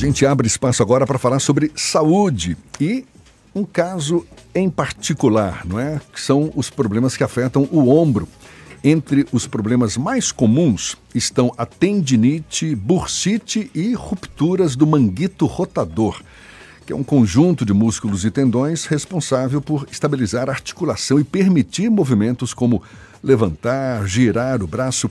gente abre espaço agora para falar sobre saúde e um caso em particular, não é? Que são os problemas que afetam o ombro. Entre os problemas mais comuns estão a tendinite, bursite e rupturas do manguito rotador, que é um conjunto de músculos e tendões responsável por estabilizar a articulação e permitir movimentos como levantar, girar o braço.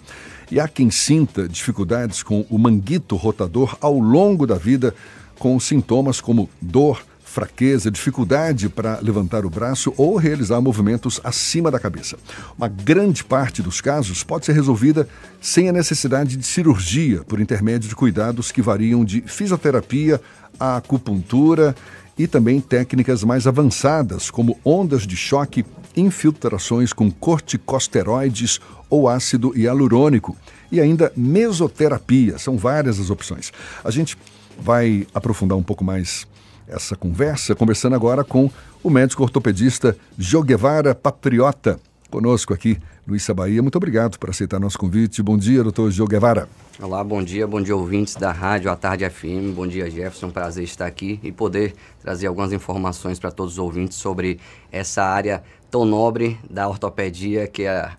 E há quem sinta dificuldades com o manguito rotador ao longo da vida, com sintomas como dor, fraqueza, dificuldade para levantar o braço ou realizar movimentos acima da cabeça. Uma grande parte dos casos pode ser resolvida sem a necessidade de cirurgia, por intermédio de cuidados que variam de fisioterapia à acupuntura e também técnicas mais avançadas, como ondas de choque, infiltrações com corticosteroides ou ácido hialurônico, e ainda mesoterapia. São várias as opções. A gente vai aprofundar um pouco mais essa conversa, conversando agora com o médico ortopedista Joguevara Patriota conosco aqui, Luiz Sabaia. Muito obrigado por aceitar nosso convite. Bom dia, doutor Gil Guevara. Olá, bom dia, bom dia, ouvintes da Rádio A Tarde FM. Bom dia, Jefferson. Prazer estar aqui e poder trazer algumas informações para todos os ouvintes sobre essa área tão nobre da ortopedia, que é a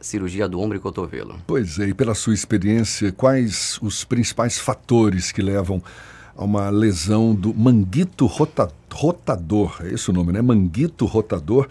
cirurgia do ombro e cotovelo. Pois é, e pela sua experiência, quais os principais fatores que levam a uma lesão do manguito rota, rotador? É esse o nome, né? Manguito rotador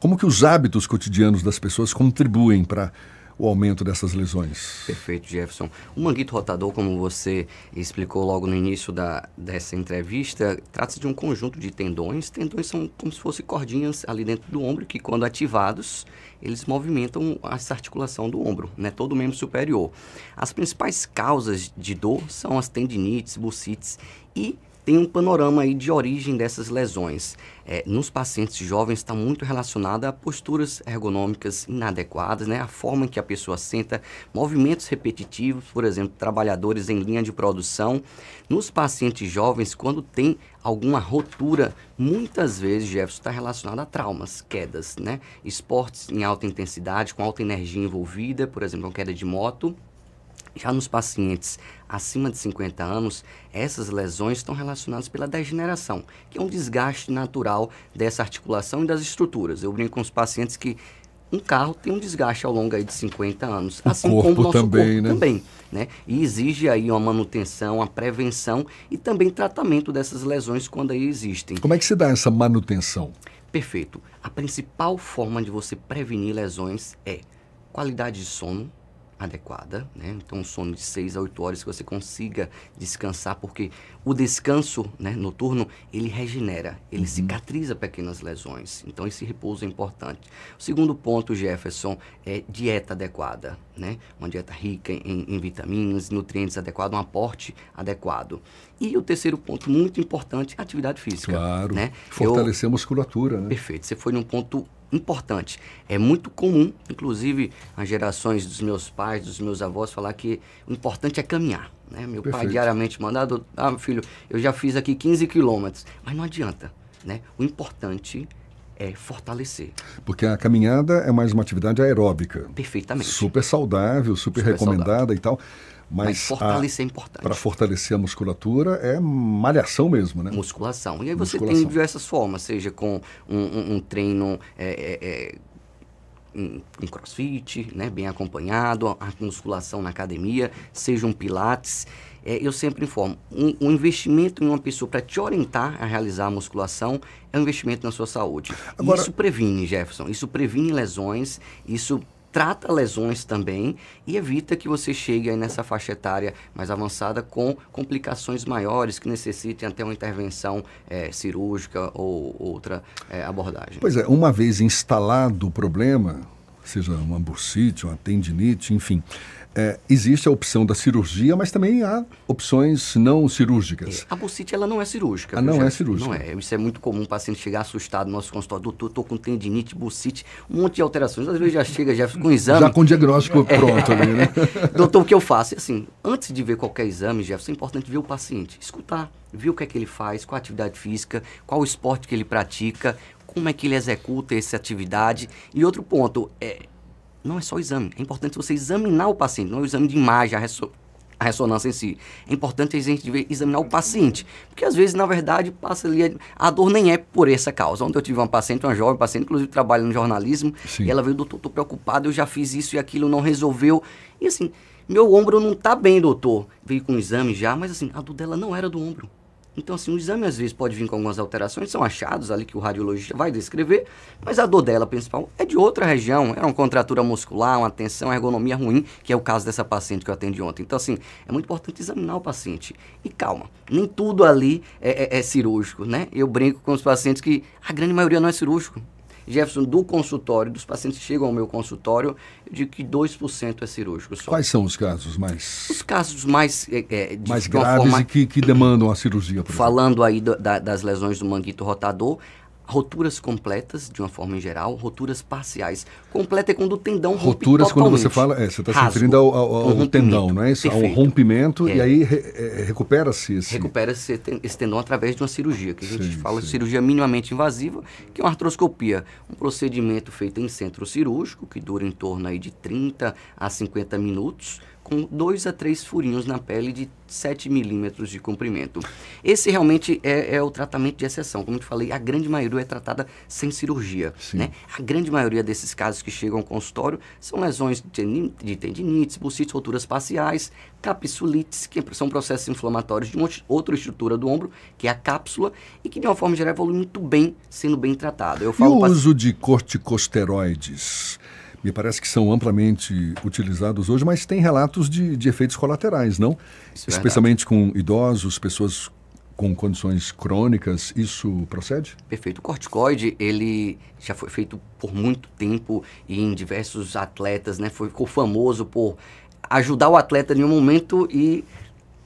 como que os hábitos cotidianos das pessoas contribuem para o aumento dessas lesões. Perfeito, Jefferson. O manguito rotador, como você explicou logo no início da, dessa entrevista, trata-se de um conjunto de tendões. Tendões são como se fossem cordinhas ali dentro do ombro, que quando ativados, eles movimentam essa articulação do ombro, né, todo o membro superior. As principais causas de dor são as tendinites, bursites e tem um panorama aí de origem dessas lesões. É, nos pacientes jovens está muito relacionada a posturas ergonômicas inadequadas, né? a forma em que a pessoa senta, movimentos repetitivos, por exemplo, trabalhadores em linha de produção. Nos pacientes jovens, quando tem alguma rotura, muitas vezes, Jefferson, está relacionada a traumas, quedas, né? esportes em alta intensidade, com alta energia envolvida, por exemplo, uma queda de moto já nos pacientes acima de 50 anos, essas lesões estão relacionadas pela degeneração, que é um desgaste natural dessa articulação e das estruturas. Eu brinco com os pacientes que um carro tem um desgaste ao longo aí de 50 anos, o assim corpo como o nosso também, corpo né? também. Né? E exige aí uma manutenção, uma prevenção e também tratamento dessas lesões quando aí existem. Como é que se dá essa manutenção? Perfeito. A principal forma de você prevenir lesões é qualidade de sono, adequada, né? Então, um sono de 6 a 8 horas que você consiga descansar, porque o descanso né, noturno, ele regenera, ele uhum. cicatriza pequenas lesões. Então, esse repouso é importante. O segundo ponto, Jefferson, é dieta adequada, né? Uma dieta rica em, em vitaminas, nutrientes adequados, um aporte adequado. E o terceiro ponto muito importante, atividade física. Claro, né? fortalecer Eu, a musculatura, né? Perfeito, você foi num ponto importante. É muito comum, inclusive as gerações dos meus pais, dos meus avós, falar que o importante é caminhar. Né? Meu Perfeito. pai diariamente mandado, ah, filho, eu já fiz aqui 15 quilômetros. Mas não adianta. Né? O importante é fortalecer. Porque a caminhada é mais uma atividade aeróbica. Perfeitamente. Super saudável, super, super recomendada saudável. e tal. Mas, Mas fortalecer é a, é importante. Para fortalecer a musculatura é malhação mesmo, né? Musculação. E aí você musculação. tem diversas formas, seja com um, um, um treino. É, é, um, é, um crossfit, né, bem acompanhado, a musculação na academia, seja um pilates. É, eu sempre informo, um, um, investimento em uma pessoa para te orientar a realizar a musculação é um investimento na sua saúde. Agora... Isso previne, Jefferson, isso previne lesões, isso trata lesões também e evita que você chegue aí nessa faixa etária mais avançada com complicações maiores que necessitem até uma intervenção é, cirúrgica ou outra é, abordagem. Pois é, uma vez instalado o problema, seja uma bursite, uma tendinite, enfim. É, existe a opção da cirurgia, mas também há opções não cirúrgicas. É, a bursite, ela não é cirúrgica. Ah, não já, é cirúrgica. Não é. Isso é muito comum, o paciente chegar assustado no nosso consultório. Doutor, estou com tendinite, bursite, um monte de alterações. Às vezes já chega, já com exame. Já com diagnóstico é. pronto ali, né? Doutor, o que eu faço? Assim, antes de ver qualquer exame, Jefferson, é importante ver o paciente, escutar, ver o que é que ele faz, qual a atividade física, qual o esporte que ele pratica, como é que ele executa essa atividade. E outro ponto, é, não é só o exame. É importante você examinar o paciente, não é o exame de imagem, a, resso, a ressonância em si. É importante a gente examinar o paciente, porque às vezes, na verdade, passa ali, a dor nem é por essa causa. Ontem eu tive uma paciente, uma jovem paciente, inclusive trabalha no jornalismo, Sim. e ela veio, doutor, estou preocupado eu já fiz isso e aquilo, não resolveu. E assim, meu ombro não está bem, doutor. Veio com o exame já, mas assim, a dor dela não era do ombro então, assim, o exame às vezes pode vir com algumas alterações, são achados ali que o radiologista vai descrever, mas a dor dela principal é de outra região, é uma contratura muscular, uma tensão, ergonomia ruim, que é o caso dessa paciente que eu atendi ontem. Então, assim, é muito importante examinar o paciente. E calma, nem tudo ali é, é, é cirúrgico, né? Eu brinco com os pacientes que a grande maioria não é cirúrgico. Jefferson, do consultório, dos pacientes que chegam ao meu consultório, eu digo que 2% é cirúrgico só. Quais são os casos mais? Os casos mais... É, é mais graves forma... e que, que, demandam a cirurgia, Falando aí do, da, das lesões do manguito rotador, roturas completas, de uma forma em geral, roturas parciais. Completa é quando o tendão Roturas, quando você fala, é, você está se referindo ao, ao, ao um tendão, não é isso? Perfeito. Ao rompimento, é. e aí re, é, é, recupera-se esse... Recupera-se esse tendão através de uma cirurgia, que a gente sim, fala sim. de cirurgia minimamente invasiva, que é uma artroscopia, um procedimento feito em centro cirúrgico, que dura em torno aí de 30 a 50 minutos, com dois a três furinhos na pele de 7 milímetros de comprimento. Esse realmente é, é, o tratamento de exceção. Como eu te falei, a grande maioria é tratada sem cirurgia. Né? A grande maioria desses casos que chegam ao consultório são lesões de tendinites, bucites, roturas parciais, capsulites, que são processos inflamatórios de uma outra estrutura do ombro, que é a cápsula, e que de uma forma geral evolui muito bem, sendo bem tratado. Eu falo e o uso de corticosteroides? me parece que são amplamente utilizados hoje, mas tem relatos de, de efeitos colaterais, não? Isso é Especialmente é com idosos, pessoas com condições crônicas, isso procede? Perfeito. O corticoide, ele já foi feito por muito tempo em diversos atletas, né? Foi, ficou famoso por ajudar o atleta em um momento e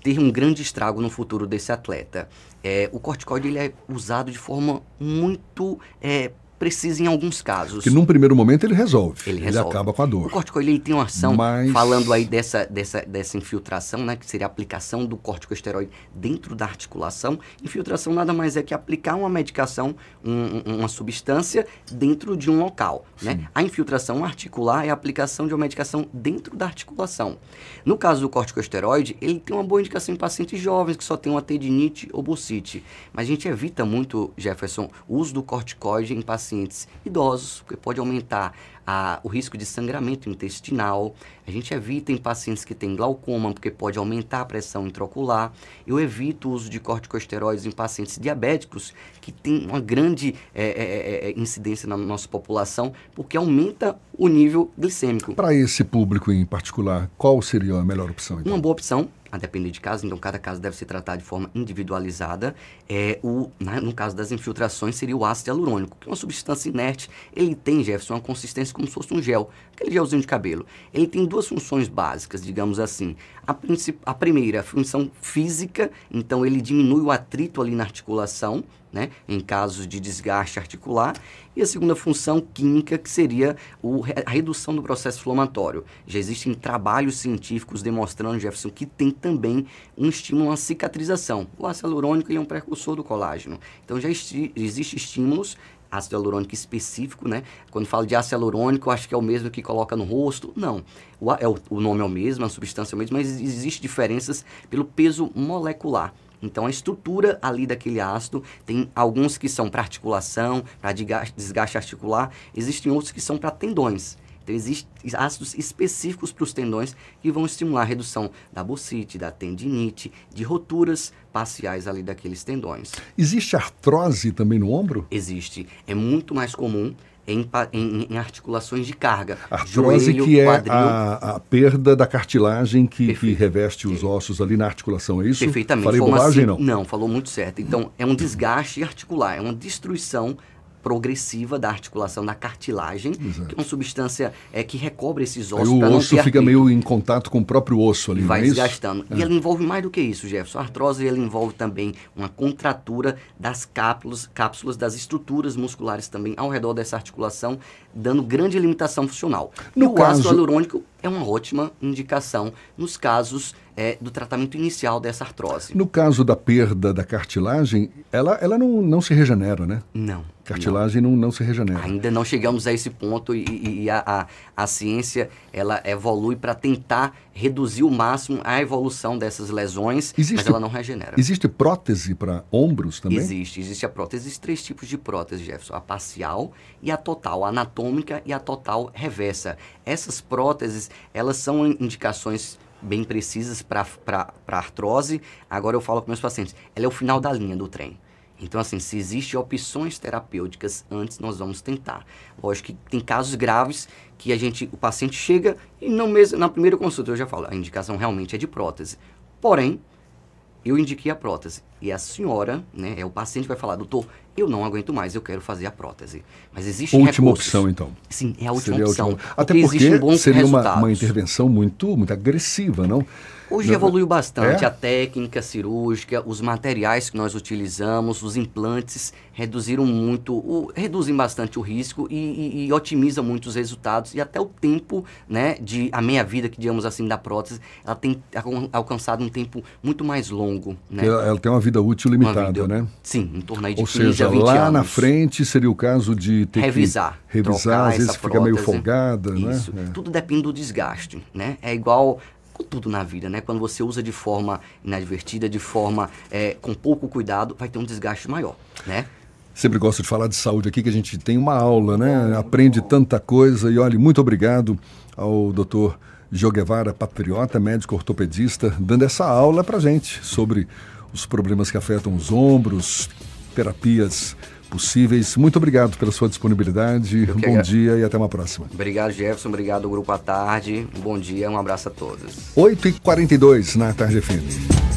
ter um grande estrago no futuro desse atleta. É, o corticoide ele é usado de forma muito é, precisa em alguns casos. Que num primeiro momento ele resolve. Ele, ele acaba com a dor. O corticoide tem uma ação, Mas... falando aí dessa, dessa, dessa infiltração, né, que seria a aplicação do corticosteroide dentro da articulação. Infiltração nada mais é que aplicar uma medicação, um, uma substância, dentro de um local. Né? A infiltração articular é a aplicação de uma medicação dentro da articulação. No caso do corticosteroide, ele tem uma boa indicação em pacientes jovens que só tem uma tendinite ou bursite. Mas a gente evita muito, Jefferson, o uso do corticoide em pacientes pacientes idosos, porque pode aumentar a, o risco de sangramento intestinal. A gente evita em pacientes que têm glaucoma, porque pode aumentar a pressão intraocular. Eu evito o uso de corticosteroides em pacientes diabéticos, que tem uma grande é, é, incidência na nossa população, porque aumenta o nível glicêmico. Para esse público em particular, qual seria a melhor opção? Então? Uma boa opção a depender de caso, então cada caso deve ser tratado de forma individualizada. É, o, né, no caso das infiltrações, seria o ácido hialurônico, que é uma substância inerte. Ele tem, Jefferson, uma consistência como se fosse um gel, aquele gelzinho de cabelo. Ele tem duas funções básicas, digamos assim. A, a primeira, é a função física, então ele diminui o atrito ali na articulação, né, em casos de desgaste articular, e a segunda função química, que seria o, a redução do processo inflamatório. Já existem trabalhos científicos demonstrando, Jefferson, que tem também um estímulo à cicatrização. O ácido hialurônico é um precursor do colágeno. Então já existem estímulos ácido hialurônico específico, né? Quando falo de ácido hialurônico, acho que é o mesmo que coloca no rosto. Não. O, é o, o nome é o mesmo, a substância é o mesmo, mas existem diferenças pelo peso molecular. Então a estrutura ali daquele ácido tem alguns que são para articulação, para desgaste articular, existem outros que são para tendões. Então, existem ácidos específicos para os tendões que vão estimular a redução da bolsite, da tendinite, de roturas parciais ali daqueles tendões. Existe artrose também no ombro? Existe. É muito mais comum em, em, em articulações de carga. Artrose joelho, que é quadril. A, a perda da cartilagem que, que, reveste os ossos ali na articulação, é isso? Perfeitamente. Falei bobagem, assim, não? Não, falou muito certo. Então, é um desgaste articular, é uma destruição progressiva da articulação, da cartilagem, Exato. que é uma substância é, que recobre esses ossos. Aí o osso fica artrito. meio em contato com o próprio osso ali, e é desgastando. E é. ela envolve mais do que isso, Jefferson. A artrose ela envolve também uma contratura das cápsulas, cápsulas, das estruturas musculares também ao redor dessa articulação, dando grande limitação funcional. No e o caso... ácido hialurônico é uma ótima indicação nos casos é, do tratamento inicial dessa artrose. No caso da perda da cartilagem, ela, ela não, não se regenera, né? Não. Cartilagem não. não, não se regenera. Ainda não chegamos a esse ponto e, e, a, a, a, ciência ela evolui para tentar reduzir o máximo a evolução dessas lesões, existe, mas ela não regenera. Existe prótese para ombros também? Existe, existe a prótese. Existem três tipos de prótese, Jefferson: a parcial e a total, a anatômica e a total reversa. Essas próteses elas são indicações bem precisas para artrose. Agora eu falo com meus pacientes, ela é o final da linha do trem. Então, assim, se existem opções terapêuticas antes, nós vamos tentar. Lógico que tem casos graves que a gente, o paciente chega e não mesmo, na primeira consulta eu já falo, a indicação realmente é de prótese. Porém, eu indiquei a prótese. E a senhora, né, é o paciente que vai falar, doutor, eu não aguento mais, eu quero fazer a prótese. Mas existe Última recursos. opção, então. Sim, é a última seria opção. A última... Até porque, porque seria uma, uma, intervenção muito, muito agressiva, não? Hoje no... evoluiu bastante é? a técnica cirúrgica, os materiais que nós utilizamos, os implantes reduziram muito, o, reduzem bastante o risco e, e, e otimizam muito os resultados e até o tempo, né, de a meia vida que digamos assim da prótese, ela tem alcançado um tempo muito mais longo, né? Ela, ela tem uma vida útil limitada, vida, né? Sim, em torno aí de Ou 15 seja, a 20 lá anos. na frente seria o caso de ter revisar, que revisar, às vezes fica prótese, meio folgada, né? Isso. né? É. Tudo depende do desgaste, né? É igual com tudo na vida, né? Quando você usa de forma inadvertida, de forma é, com pouco cuidado, vai ter um desgaste maior, né? Sempre gosto de falar de saúde aqui, que a gente tem uma aula, né? Aprende tanta coisa. E olha, muito obrigado ao doutor Joguevara patriota, médico ortopedista, dando essa aula pra gente sobre os problemas que afetam os ombros, terapias possíveis. Muito obrigado pela sua disponibilidade. Bom dia e até uma próxima. Obrigado, Jefferson. Obrigado, Grupo à Tarde. Bom dia, um abraço a todos. 8h42 na Tarde Fina.